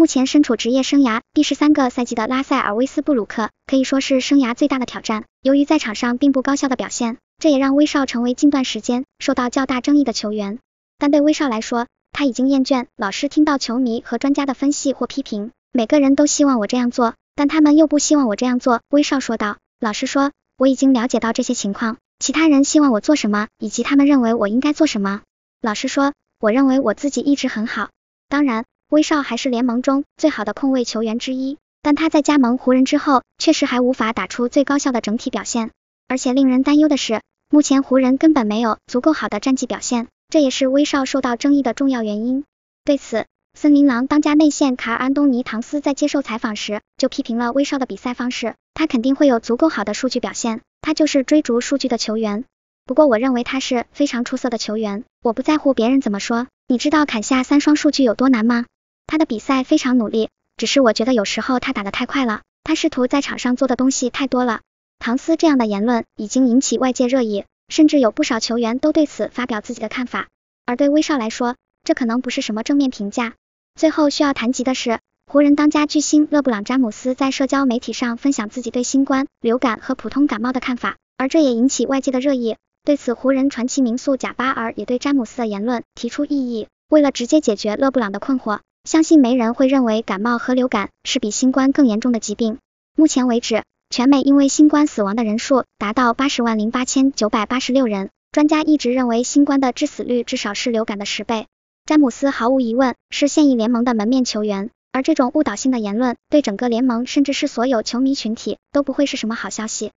目前身处职业生涯第十三个赛季的拉塞尔·威斯布鲁克，可以说是生涯最大的挑战。由于在场上并不高效的表现，这也让威少成为近段时间受到较大争议的球员。但对威少来说，他已经厌倦。老师听到球迷和专家的分析或批评，每个人都希望我这样做，但他们又不希望我这样做。威少说道：“老师说，我已经了解到这些情况。其他人希望我做什么，以及他们认为我应该做什么。老师说，我认为我自己一直很好。当然。”威少还是联盟中最好的控卫球员之一，但他在加盟湖人之后，确实还无法打出最高效的整体表现。而且令人担忧的是，目前湖人根本没有足够好的战绩表现，这也是威少受到争议的重要原因。对此，森林狼当家内线卡尔安东尼·唐斯在接受采访时就批评了威少的比赛方式。他肯定会有足够好的数据表现，他就是追逐数据的球员。不过我认为他是非常出色的球员，我不在乎别人怎么说。你知道砍下三双数据有多难吗？他的比赛非常努力，只是我觉得有时候他打得太快了。他试图在场上做的东西太多了。唐斯这样的言论已经引起外界热议，甚至有不少球员都对此发表自己的看法。而对威少来说，这可能不是什么正面评价。最后需要谈及的是，湖人当家巨星勒布朗詹姆斯在社交媒体上分享自己对新冠、流感和普通感冒的看法，而这也引起外界的热议。对此，湖人传奇名宿贾巴尔也对詹姆斯的言论提出异议。为了直接解决勒布朗的困惑。相信没人会认为感冒和流感是比新冠更严重的疾病。目前为止，全美因为新冠死亡的人数达到八十万零八千九百八十六人。专家一直认为新冠的致死率至少是流感的十倍。詹姆斯毫无疑问是现役联盟的门面球员，而这种误导性的言论对整个联盟，甚至是所有球迷群体，都不会是什么好消息。